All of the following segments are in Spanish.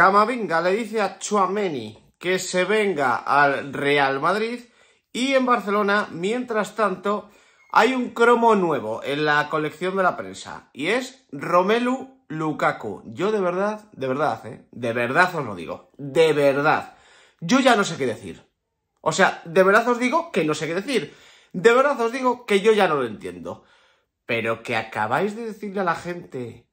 Camavinga le dice a Chuameni que se venga al Real Madrid y en Barcelona, mientras tanto, hay un cromo nuevo en la colección de la prensa y es Romelu Lukaku. Yo de verdad, de verdad, eh, de verdad os lo digo, de verdad. Yo ya no sé qué decir. O sea, de verdad os digo que no sé qué decir. De verdad os digo que yo ya no lo entiendo. Pero que acabáis de decirle a la gente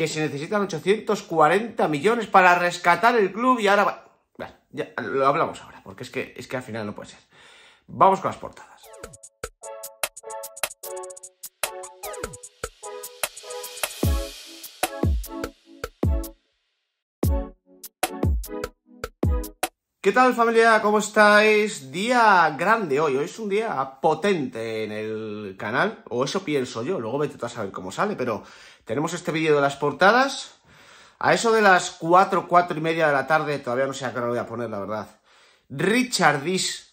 que se necesitan 840 millones para rescatar el club y ahora... Va... ya lo hablamos ahora, porque es que, es que al final no puede ser. Vamos con las portadas. ¿Qué tal familia? ¿Cómo estáis? Día grande hoy, hoy es un día potente en el canal, o eso pienso yo, luego vete a saber cómo sale, pero tenemos este vídeo de las portadas. A eso de las 4, 4 y media de la tarde, todavía no sé a qué hora lo voy a poner, la verdad. Richard dish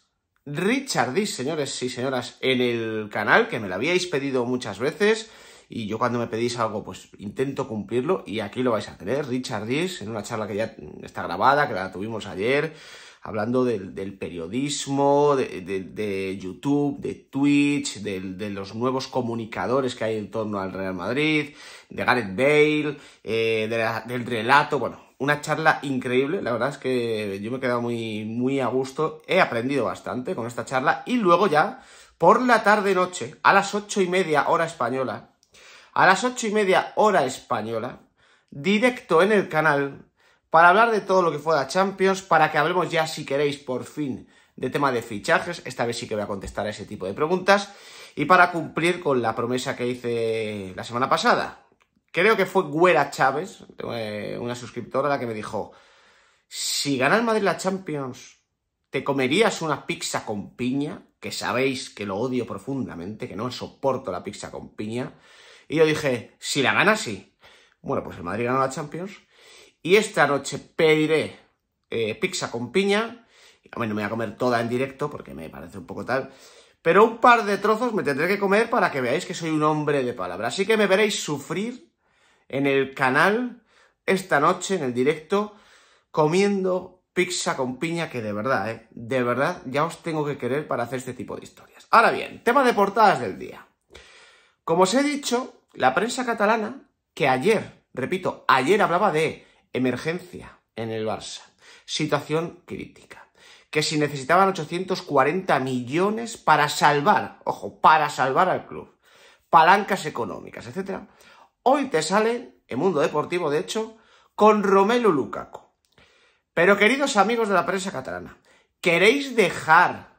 Richard Dis, señores y señoras, en el canal, que me lo habíais pedido muchas veces, y yo cuando me pedís algo, pues intento cumplirlo, y aquí lo vais a tener, Richard dish en una charla que ya está grabada, que la tuvimos ayer, hablando del, periodismo, de, YouTube, de Twitch, de, los nuevos comunicadores que hay en torno al Real Madrid, de Gareth Bale, eh, del relato, bueno, una charla increíble, la verdad es que yo me he quedado muy, muy a gusto, he aprendido bastante con esta charla y luego ya, por la tarde-noche, a las ocho y media hora española, a las ocho y media hora española, directo en el canal para hablar de todo lo que fue la Champions, para que hablemos ya, si queréis, por fin, de tema de fichajes. Esta vez sí que voy a contestar a ese tipo de preguntas. Y para cumplir con la promesa que hice la semana pasada. Creo que fue Güera Chávez, eh, una suscriptora, la que me dijo, si gana el Madrid la Champions, ¿te comerías una pizza con piña? Que sabéis que lo odio profundamente, que no soporto la pizza con piña. Y yo dije, si la gana, sí. Bueno, pues el Madrid ganó la Champions, y esta noche pediré eh, pizza con piña. Bueno, me voy a comer toda en directo porque me parece un poco tal. Pero un par de trozos me tendré que comer para que veáis que soy un hombre de palabra. Así que me veréis sufrir en el canal esta noche, en el directo, comiendo pizza con piña, que de verdad, eh, De verdad, ya os tengo que querer para hacer este tipo de historias. Ahora bien, tema de portadas del día. Como os he dicho, la prensa catalana, que ayer, repito, ayer hablaba de emergencia en el Barça. Situación crítica. Que si necesitaban 840 millones para salvar, ojo, para salvar al club, palancas económicas, etc. Hoy te salen, en Mundo Deportivo, de hecho, con Romelu Lukaku. Pero queridos amigos de la prensa catalana, ¿queréis dejar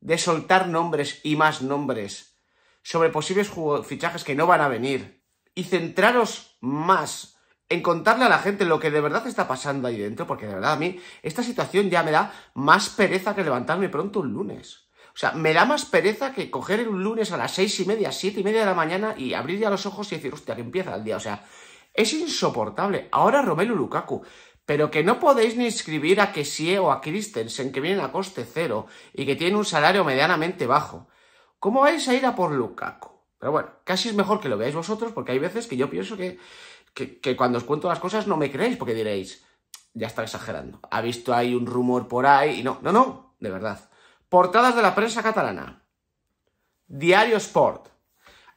de soltar nombres y más nombres sobre posibles fichajes que no van a venir y centraros más en contarle a la gente lo que de verdad está pasando ahí dentro, porque de verdad a mí esta situación ya me da más pereza que levantarme pronto un lunes. O sea, me da más pereza que coger un lunes a las seis y media, siete y media de la mañana y abrir ya los ojos y decir, hostia, que empieza el día. O sea, es insoportable. Ahora Romelu Lukaku. Pero que no podéis ni inscribir a Kessie o a Christensen, que vienen a coste cero y que tienen un salario medianamente bajo. ¿Cómo vais a ir a por Lukaku? Pero bueno, casi es mejor que lo veáis vosotros, porque hay veces que yo pienso que que, cuando os cuento las cosas no me creéis porque diréis, ya está exagerando. Ha visto ahí un rumor por ahí y no, no, no, de verdad. Portadas de la prensa catalana. Diario Sport.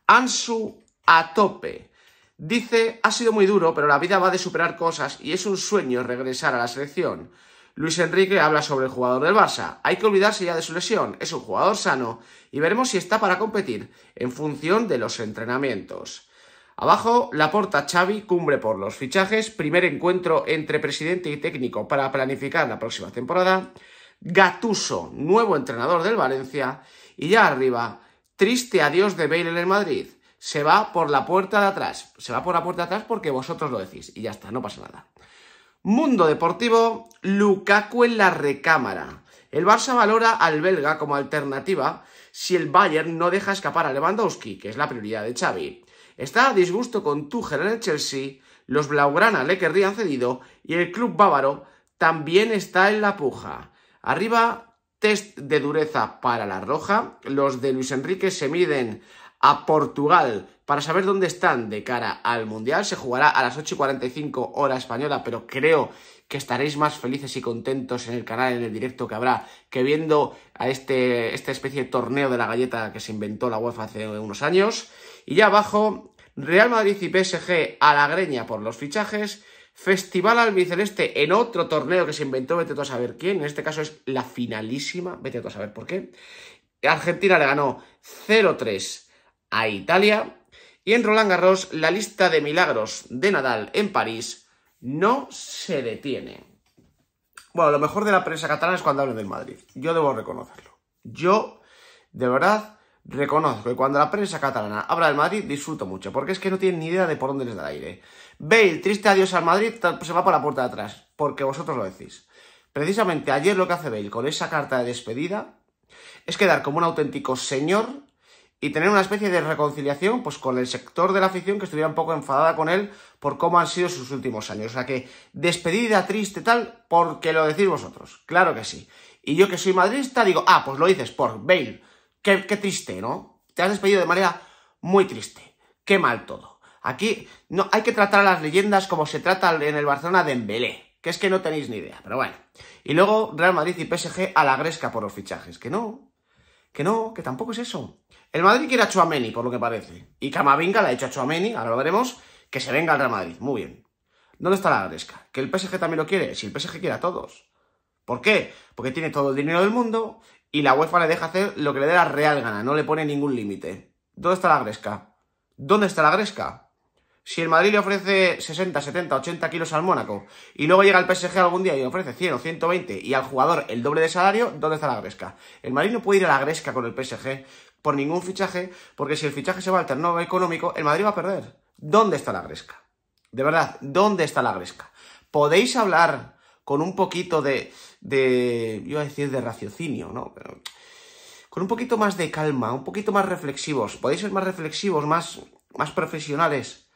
Ansu a tope. Dice, ha sido muy duro, pero la vida va de superar cosas y es un sueño regresar a la selección. Luis Enrique habla sobre el jugador del Barça. Hay que olvidarse ya de su lesión. Es un jugador sano y veremos si está para competir en función de los entrenamientos. Abajo, la puerta, Xavi, cumbre por los fichajes, primer encuentro entre presidente y técnico para planificar la próxima temporada, Gatuso, nuevo entrenador del Valencia, y ya arriba, triste adiós de Bale en el Madrid, se va por la puerta de atrás, se va por la puerta de atrás porque vosotros lo decís, y ya está, no pasa nada. Mundo Deportivo, Lukaku en la recámara. El Barça valora al belga como alternativa si el Bayern no deja escapar a Lewandowski, que es la prioridad de Xavi. Está a disgusto con Tuchel en el Chelsea, los Blaugrana le querrían cedido y el club bávaro también está en la puja. Arriba, test de dureza para la roja. Los de Luis Enrique se miden a Portugal para saber dónde están de cara al Mundial. Se jugará a las 8 y 45 hora española, pero creo que estaréis más felices y contentos en el canal, en el directo que habrá, que viendo a este, esta especie de torneo de la galleta que se inventó la UEFA hace unos años. Y ya abajo, Real Madrid y PSG a la greña por los fichajes. Festival Albiceleste en otro torneo que se inventó, vete tú a saber quién, en este caso es la finalísima, vete tú a saber por qué. Argentina le ganó 0-3 a Italia y en Roland Garros, la lista de milagros de Nadal en París no se detiene. Bueno, lo mejor de la prensa catalana es cuando hablan del Madrid. Yo debo reconocerlo. Yo, de verdad, reconozco que cuando la prensa catalana habla del Madrid, disfruto mucho, porque es que no tienen ni idea de por dónde les da el aire. Bale, triste adiós al Madrid, se va por la puerta de atrás, porque vosotros lo decís. Precisamente ayer lo que hace Bale con esa carta de despedida es quedar como un auténtico señor y tener una especie de reconciliación pues con el sector de la afición que estuviera un poco enfadada con él por cómo han sido sus últimos años. O sea que despedida triste tal, porque lo decís vosotros, claro que sí. Y yo que soy madrista, digo, ah, pues lo dices por Bale, qué, qué triste, ¿no? Te has despedido de manera muy triste, qué mal todo. Aquí no, hay que tratar a las leyendas como se trata en el Barcelona de Embelé, que es que no tenéis ni idea, pero bueno. Y luego Real Madrid y PSG a la gresca por los fichajes, que no, que no, que tampoco es eso. El Madrid quiere a Chuameni, por lo que parece. Y Camavinga la ha hecho a Chouameni. ahora lo veremos, que se venga al Real Madrid. Muy bien. ¿Dónde está la gresca? ¿Que el PSG también lo quiere? Si el PSG quiere a todos. ¿Por qué? Porque tiene todo el dinero del mundo y la UEFA le deja hacer lo que le dé la real gana, no le pone ningún límite. ¿Dónde está la gresca? ¿Dónde está la gresca? Si el Madrid le ofrece 60, 70, 80 kilos al Mónaco y luego llega el PSG algún día y le ofrece 100 o 120 y al jugador el doble de salario, ¿dónde está la gresca? El Madrid no puede ir a la gresca con el PSG por ningún fichaje, porque si el fichaje se va al terreno económico, el Madrid va a perder. ¿Dónde está la gresca? De verdad, ¿dónde está la gresca? ¿Podéis hablar con un poquito de, de yo iba a decir de raciocinio, ¿no? con un poquito más de calma, un poquito más reflexivos. Podéis ser más reflexivos, más, más profesionales.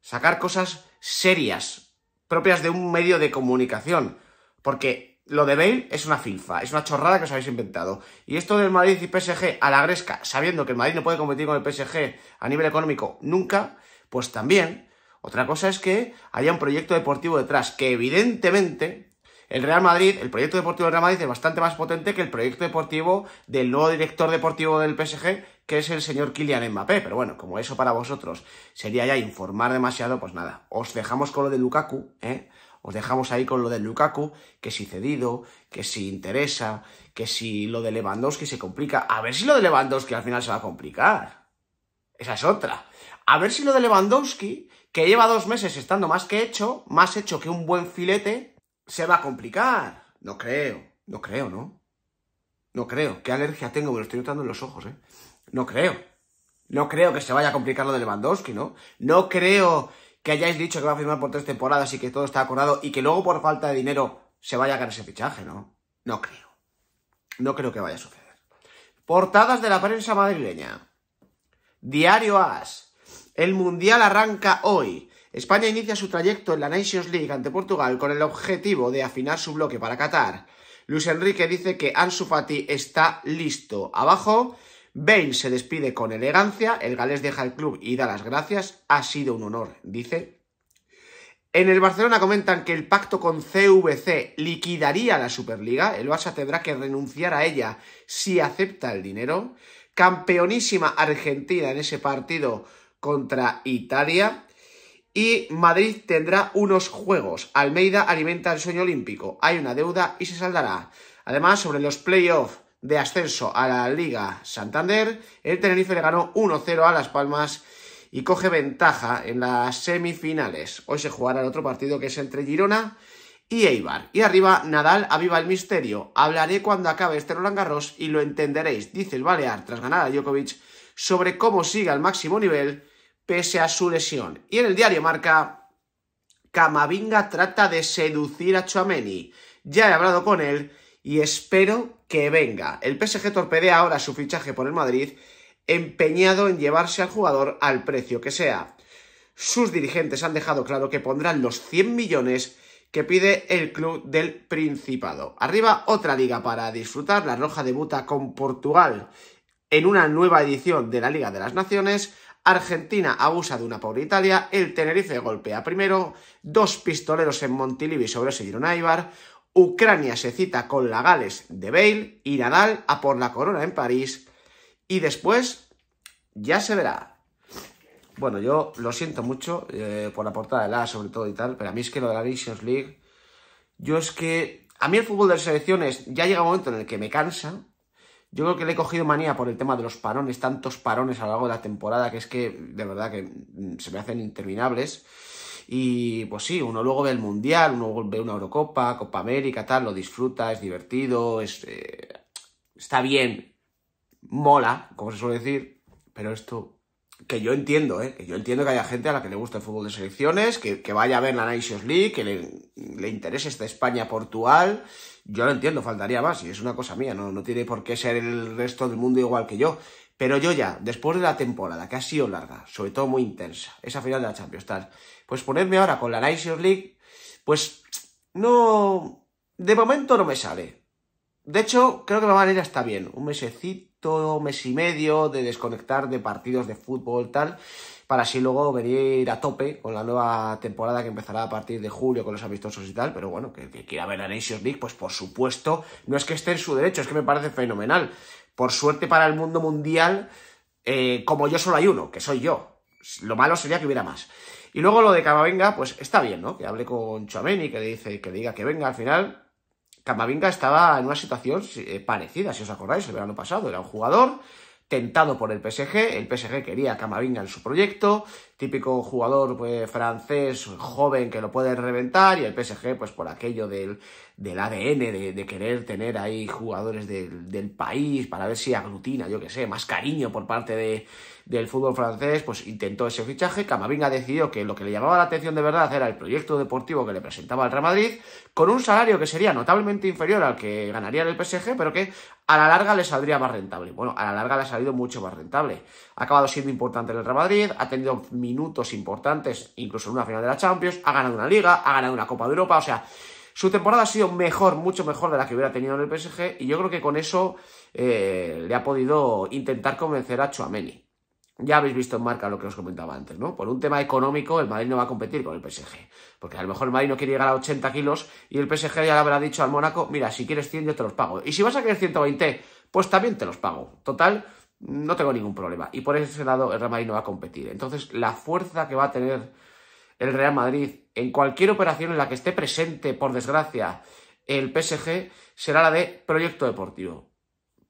Sacar cosas serias, propias de un medio de comunicación. Porque lo de Bale es una filfa, es una chorrada que os habéis inventado. Y esto del Madrid y PSG a la gresca, sabiendo que el Madrid no puede competir con el PSG a nivel económico nunca, pues también. Otra cosa es que haya un proyecto deportivo detrás, que evidentemente el Real Madrid, el proyecto deportivo del Real Madrid es bastante más potente que el proyecto deportivo del nuevo director deportivo del PSG, que es el señor Kylian Mbappé. Pero bueno, como eso para vosotros sería ya informar demasiado, pues nada, os dejamos con lo de Lukaku, ¿eh? Os dejamos ahí con lo de Lukaku, que si cedido, que si interesa, que si lo de Lewandowski se complica. A ver si lo de Lewandowski al final se va a complicar. Esa es otra. A ver si lo de Lewandowski, que lleva dos meses estando más que hecho, más hecho que un buen filete, se va a complicar. No creo, no creo, ¿no? No creo. ¿Qué alergia tengo? Me lo estoy notando en los ojos, ¿eh? No creo. No creo que se vaya a complicar lo de Lewandowski, ¿no? No creo que hayáis dicho que va a firmar por tres temporadas y que todo está acordado y que luego por falta de dinero se vaya a ganar ese fichaje, ¿no? No creo. No creo que vaya a suceder. Portadas de la prensa madrileña. Diario AS. El Mundial arranca hoy. España inicia su trayecto en la Nations League ante Portugal con el objetivo de afinar su bloque para Qatar. Luis Enrique dice que Ansu Fati está listo. Abajo, Bale se despide con elegancia, el galés deja el club y da las gracias, ha sido un honor, dice. En el Barcelona comentan que el pacto con CVC liquidaría la Superliga, el Barça tendrá que renunciar a ella si acepta el dinero. Campeonísima Argentina en ese partido contra Italia. Y Madrid tendrá unos juegos. Almeida alimenta el sueño olímpico. Hay una deuda y se saldará. Además, sobre los playoffs de ascenso a la Liga Santander, el Tenerife le ganó 1-0 a Las Palmas y coge ventaja en las semifinales. Hoy se jugará el otro partido que es entre Girona y Eibar. Y arriba, Nadal aviva el misterio. Hablaré cuando acabe este Roland Garros y lo entenderéis, dice el Balear tras ganar a Djokovic, sobre cómo sigue al máximo nivel pese a su lesión. Y en el diario Marca, Camavinga trata de seducir a Chuameni. Ya he hablado con él y espero que venga. El PSG torpedea ahora su fichaje por el Madrid, empeñado en llevarse al jugador al precio que sea. Sus dirigentes han dejado claro que pondrán los 100 millones que pide el club del Principado. Arriba otra liga para disfrutar. La Roja debuta con Portugal en una nueva edición de la Liga de las Naciones. Argentina abusa de una pobre Italia, el Tenerife golpea primero, dos pistoleros en Montilivi sobre a Ibar, Ucrania se cita con la Gales de Bale y Nadal a por la corona en París. Y después ya se verá. Bueno, yo lo siento mucho eh, por la portada de la sobre todo y tal, pero a mí es que lo de la Nations League, yo es que a mí el fútbol de selecciones ya llega un momento en el que me cansa. Yo creo que le he cogido manía por el tema de los parones, tantos parones a lo largo de la temporada, que es que de verdad que mm, se me hacen interminables. Y pues sí, uno luego ve el Mundial, uno ve una Eurocopa, Copa América, tal, lo disfruta, es divertido, es, eh, está bien, mola, como se suele decir, pero esto que yo entiendo, ¿eh? que yo entiendo que haya gente a la que le gusta el fútbol de selecciones, que, vaya a ver la Nations League, que le, le interese esta España-Portugal. Yo lo entiendo, faltaría más, y es una cosa mía, no, no tiene por qué ser el resto del mundo igual que yo. Pero yo ya, después de la temporada, que ha sido larga, sobre todo muy intensa, esa final de la Champions, tal, pues ponerme ahora con la Nations League, pues no... De momento no me sale. De hecho, creo que la manera está bien. Un mesecito, mes y medio de desconectar de partidos de fútbol, tal, para así luego venir a tope con la nueva temporada que empezará a partir de julio con los amistosos y tal, pero bueno, que, quiera ver la Nations League, pues por supuesto, no es que esté en su derecho, es que me parece fenomenal. Por suerte para el mundo mundial, eh, como yo solo hay uno, que soy yo. Lo malo sería que hubiera más. Y luego lo de Camavinga, pues está bien, ¿no? Que hable con y que dice, que diga que venga. Al final, Camavinga estaba en una situación eh, parecida, si os acordáis, el verano pasado. Era un jugador tentado por el PSG, el PSG quería a Camavinga en su proyecto, típico jugador pues, francés joven que lo puede reventar y el PSG pues por aquello del, del ADN, de, querer tener ahí jugadores del, país para ver si aglutina, yo qué sé, más cariño por parte del fútbol francés, pues intentó ese fichaje. Camavinga decidió que lo que le llamaba la atención de verdad era el proyecto deportivo que le presentaba el Real Madrid, con un salario que sería notablemente inferior al que ganaría en el PSG, pero que a la larga le saldría más rentable. Bueno, a la larga le ha salido mucho más rentable. Ha acabado siendo importante en el Real Madrid, ha tenido minutos importantes incluso en una final de la Champions, ha ganado una liga, ha ganado una Copa de Europa, o sea su temporada ha sido mejor, mucho mejor de la que hubiera tenido en el PSG y yo creo que con eso eh, le ha podido intentar convencer a Chouameni. Ya habéis visto en marca lo que os comentaba antes, ¿no? Por un tema económico, el Madrid no va a competir con el PSG. Porque a lo mejor el Madrid no quiere llegar a 80 kilos y el PSG ya le habrá dicho al Mónaco, mira, si quieres 100 yo te los pago. Y si vas a querer 120, pues también te los pago. Total, no tengo ningún problema. Y por ese lado el Real Madrid no va a competir. Entonces, la fuerza que va a tener el Real Madrid en cualquier operación en la que esté presente, por desgracia, el PSG, será la de proyecto deportivo.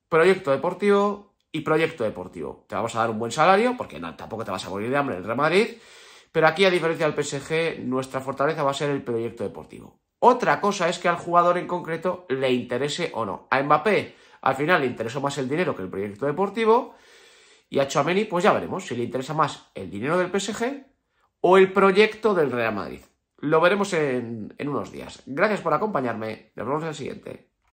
Proyecto deportivo y proyecto deportivo. Te vamos a dar un buen salario, porque tampoco te vas a morir de hambre en el Real Madrid, pero aquí, a diferencia del PSG, nuestra fortaleza va a ser el proyecto deportivo. Otra cosa es que al jugador en concreto le interese o no. A Mbappé, al final, le interesó más el dinero que el proyecto deportivo. Y a Chouameni, pues ya veremos si le interesa más el dinero del PSG o el proyecto del Real Madrid. Lo veremos en, unos días. Gracias por acompañarme. Nos vemos en el siguiente.